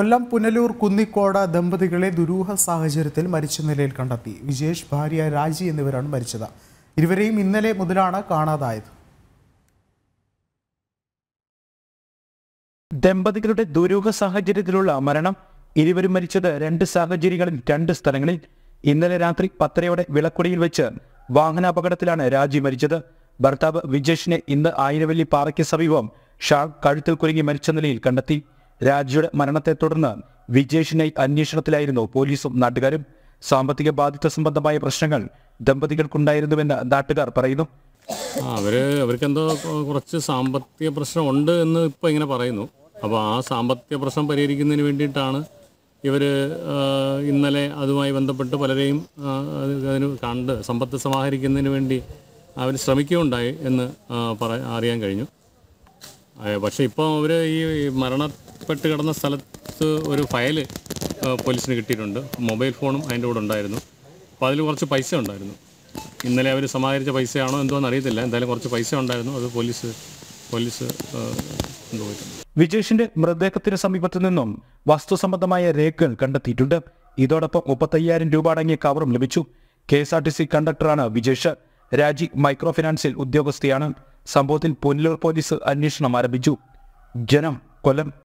കൊല്ലം പുനലൂർ കുന്നിക്കോട ദമ്പതികളെ ദുരൂഹ സാഹചര്യത്തിൽ മരിച്ച നിലയിൽ കണ്ടെത്തി വിജേഷ് ഭാര്യ രാജി എന്നിവരാണ് മരിച്ചത് ഇരുവരെയും ഇന്നലെ മുതലാണ് കാണാതായത് ദമ്പതികളുടെ ദുരൂഹ സാഹചര്യത്തിലുള്ള മരണം ഇരുവരും മരിച്ചത് രണ്ട് സാഹചര്യങ്ങളിൽ രണ്ട് സ്ഥലങ്ങളിൽ ഇന്നലെ രാത്രി പത്തരയോടെ വിളക്കുടിയിൽ വെച്ച് വാഹനാപകടത്തിലാണ് രാജി മരിച്ചത് ഭർത്താവ് വിജേഷിനെ ഇന്ന് ആയിരവല്ലി പാറയ്ക്ക് സമീപം ഷാ കഴുത്തിൽ കുരുങ്ങി മരിച്ച നിലയിൽ കണ്ടെത്തി രാജയുടെ മരണത്തെ തുടർന്ന് വിജേഷിനെ അന്വേഷണത്തിലായിരുന്നു പോലീസും നാട്ടുകാരും സാമ്പത്തിക ബാധ്യത സംബന്ധമായ പ്രശ്നങ്ങൾ ദമ്പതികൾക്കുണ്ടായിരുന്നുവെന്ന് നാട്ടുകാർ പറയുന്നു അവര് അവർക്ക് എന്തോ കുറച്ച് സാമ്പത്തിക പ്രശ്നം ഉണ്ട് എന്ന് ഇപ്പൊ ഇങ്ങനെ പറയുന്നു അപ്പോൾ ആ സാമ്പത്തിക പ്രശ്നം പരിഹരിക്കുന്നതിന് വേണ്ടിയിട്ടാണ് ഇവര് ഇന്നലെ അതുമായി ബന്ധപ്പെട്ട് പലരെയും അതിന് കണ്ട് സമ്പത്ത് സമാഹരിക്കുന്നതിന് വേണ്ടി അവർ ശ്രമിക്കുകയുണ്ടായി എന്ന് പറ അറിയാൻ കഴിഞ്ഞു പക്ഷേ ഇപ്പം അവർ ഈ മരണ പെട്ട് കിടന്ന സ്ഥലത്ത് ഒരു ഫയൽ പോലീസിന് കിട്ടിയിട്ടുണ്ട് മൊബൈൽ ഫോണും അതിൻ്റെ കൂടെ ഉണ്ടായിരുന്നു അപ്പോൾ അതിൽ കുറച്ച് പൈസ ഉണ്ടായിരുന്നു ഇന്നലെ അവർ സമാഹരിച്ച പൈസയാണോ എന്തോന്ന് അറിയത്തില്ല എന്തായാലും കുറച്ച് പൈസ ഉണ്ടായിരുന്നു അത് പോലീസ് പോലീസ് വിജേഷിന്റെ മൃതദേഹത്തിന് സമീപത്തു നിന്നും വസ്തുസംബന്ധമായ രേഖകൾ കണ്ടെത്തിയിട്ടുണ്ട് ഇതോടൊപ്പം മുപ്പത്തയ്യായിരം രൂപ അടങ്ങിയ കവറും ലഭിച്ചു K S R T C കണ്ടക്ടറാണ് വിജേഷ് രാജി മൈക്രോ ഫിനാൻസിൽ ഉദ്യോഗസ്ഥയാണ് സംഭവത്തിൽ പുനലൂർ പോലീസ് അന്വേഷണം ആരംഭിച്ചു ജനം കൊല്ലം